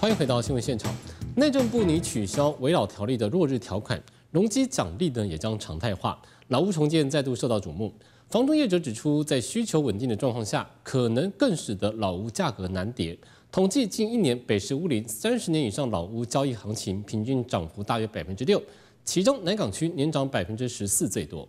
欢迎回到新闻现场。内政部拟取消《围绕条例》的落日条款，容积奖励呢也将常态化。老屋重建再度受到瞩目。房东业者指出，在需求稳定的状况下，可能更使得老屋价格难跌。统计近一年北市屋龄三十年以上老屋交易行情，平均涨幅大约百分之六，其中南港区年涨百分之十四最多。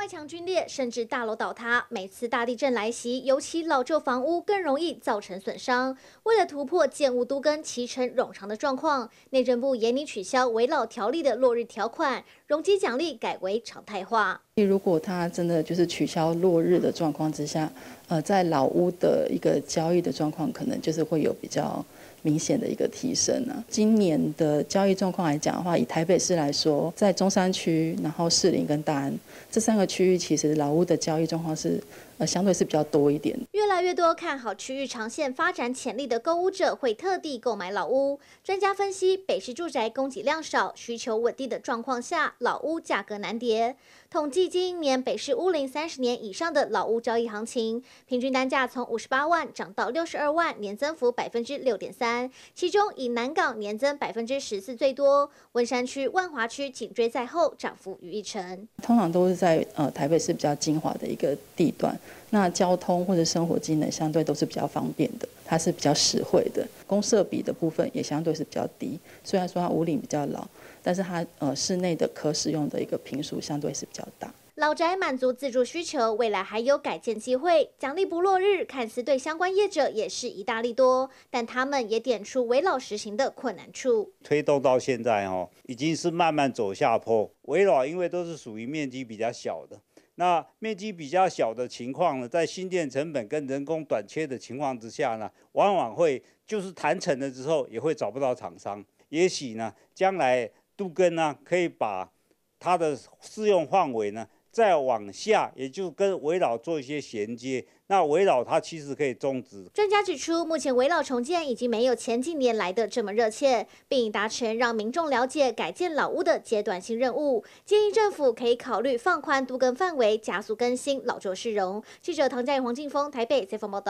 外墙龟裂，甚至大楼倒塌。每次大地震来袭，尤其老旧房屋更容易造成损伤。为了突破建屋都跟其成冗长的状况，内政部严厉取消围老条例的落日条款，容积奖励改为常态化。如果他真的就是取消落日的状况之下，呃，在老屋的一个交易的状况，可能就是会有比较明显的一个提升呢。今年的交易状况来讲的话，以台北市来说，在中山区、然后士林跟大安这三个区域，其实老屋的交易状况是呃相对是比较多一点。越来越多看好区域长线发展潜力的购屋者，会特地购买老屋。专家分析，北市住宅供给量少、需求稳定的状况下，老屋价格难跌。统计。今年北市屋龄三十年以上的老屋交易行情，平均单价从五十八万涨到六十二万，年增幅百分之六点三。其中以南港年增百分之十四最多，文山区、万华区紧追在后，涨幅逾一成。通常都是在呃台北市比较精华的一个地段，那交通或者生活机能相对都是比较方便的，它是比较实惠的，公社比的部分也相对是比较低。虽然说它屋龄比较老，但是它呃室内的可使用的一个平数相对是比较大。老宅满足自住需求，未来还有改建机会。奖励不落日，看似对相关业者也是一大利多，但他们也点出围老实行的困难处。推动到现在哦，已经是慢慢走下坡。围老因为都是属于面积比较小的，那面积比较小的情况呢，在新建成本跟人工短缺的情况之下呢，往往会就是谈成了之后也会找不到厂商。也许呢，将来杜根呢可以把它的适用范围呢。再往下，也就跟围绕做一些衔接。那围绕它其实可以终止。专家指出，目前围绕重建已经没有前几年来的这么热切，并达成让民众了解改建老屋的阶段性任务。建议政府可以考虑放宽都更范围，加速更新老旧市容。记者唐佳颖、黄劲峰，台北 c 访报道。